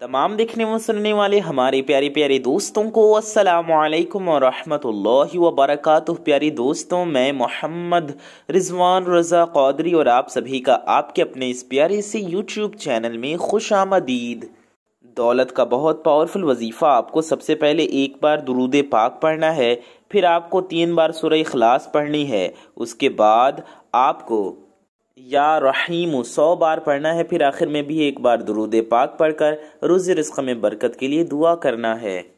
तमाम देखने व सुनने वाले हमारे प्यारे प्यारे दोस्तों को असलकम वरहमल वबरक प्यारे दोस्तों मैं मोहम्मद रिजवान रज़ा कौदरी और आप सभी का आपके अपने इस प्यारे से यूट्यूब चैनल में खुश आमदीद दौलत का बहुत पावरफुल वजीफ़ा आपको सबसे पहले एक बार दरूद पाक पढ़ना है फिर आपको तीन बार सुरह अखलास पढ़नी है उसके बाद आपको या रहीम सौ बार पढ़ना है फिर आखिर में भी एक बार दरूद पाक पढ़कर रोज़ रिस्क में बरकत के लिए दुआ करना है